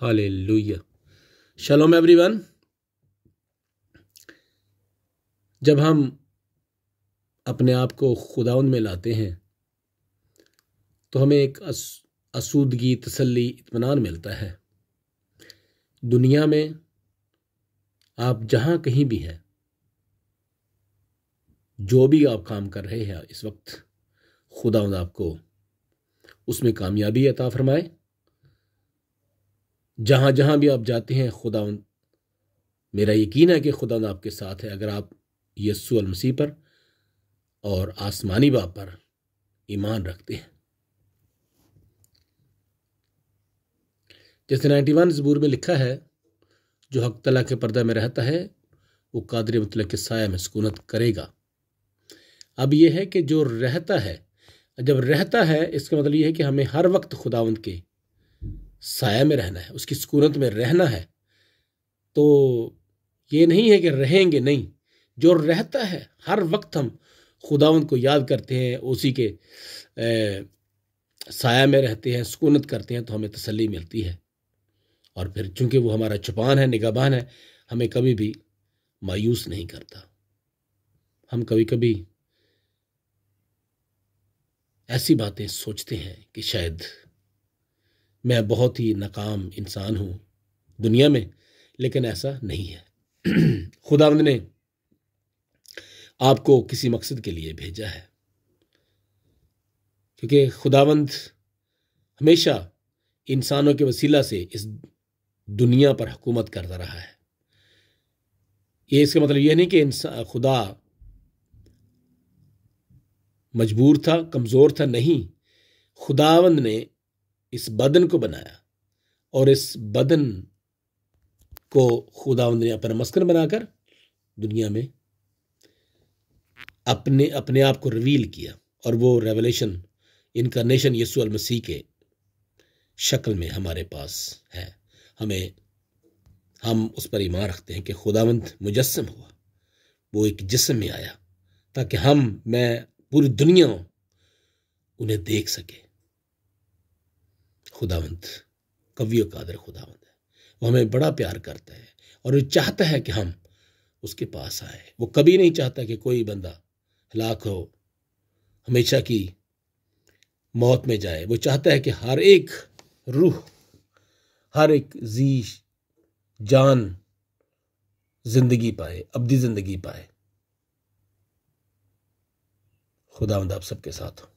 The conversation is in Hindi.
हालेलुया शलोम एवरीवन जब हम अपने आप को खुदाउन में लाते हैं तो हमें एक अस, तसली तसल्ली इतमान मिलता है दुनिया में आप जहाँ कहीं भी हैं जो भी आप काम कर रहे हैं इस वक्त खुदा आपको उसमें कामयाबी अता फरमाए जहाँ जहाँ भी आप जाते हैं खुदा उन मेरा यकीन है कि खुदा आपके साथ है अगर आप यस्सु मसीह पर और आसमानी बाप पर ईमान रखते हैं जैसे नाइन्टी वन जबूर में लिखा है जो हक तला के पर्दा में रहता है वो कादर मतलब के साया में सुकूनत करेगा अब यह है कि जो रहता है जब रहता है इसका मतलब यह है कि हमें हर वक्त खुदावंद के साया में रहना है उसकी सुकूनत में रहना है तो ये नहीं है कि रहेंगे नहीं जो रहता है हर वक्त हम खुदा को याद करते हैं उसी के ए, साया में रहते हैं सुकूनत करते हैं तो हमें तसल्ली मिलती है और फिर चूंकि वो हमारा चुपान है निगाबान है हमें कभी भी मायूस नहीं करता हम कभी कभी ऐसी बातें सोचते हैं कि शायद मैं बहुत ही नाकाम इंसान हूँ दुनिया में लेकिन ऐसा नहीं है खुदावंद ने आपको किसी मकसद के लिए भेजा है क्योंकि खुदावंद हमेशा इंसानों के वसीला से इस दुनिया पर हुकूमत करता रहा है ये इसका मतलब यह नहीं कि खुदा मजबूर था कमज़ोर था नहीं खुदावंद ने इस बदन को बनाया और इस बदन को खुदा ने अपना मस्कन बनाकर दुनिया में अपने अपने आप को रिवील किया और वो रेवलेशन इनका नेशन अल मसीह के शक्ल में हमारे पास है हमें हम उस पर ईमान रखते हैं कि खुदावंत मुजस्म हुआ वो एक जिसम में आया ताकि हम मैं पूरी दुनिया उन्हें देख सके खुदावंत कवियों कादर खुदावंत है वो हमें बड़ा प्यार करता है और वो चाहता है कि हम उसके पास आए वो कभी नहीं चाहता कि कोई बंदा हलाक हो हमेशा की मौत में जाए वो चाहता है कि हर एक रूह हर एक जी जान जिंदगी पाए अबदी जिंदगी पाए खुदावंद आप सबके साथ हो